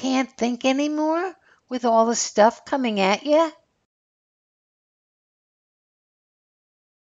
Can't think anymore with all the stuff coming at you?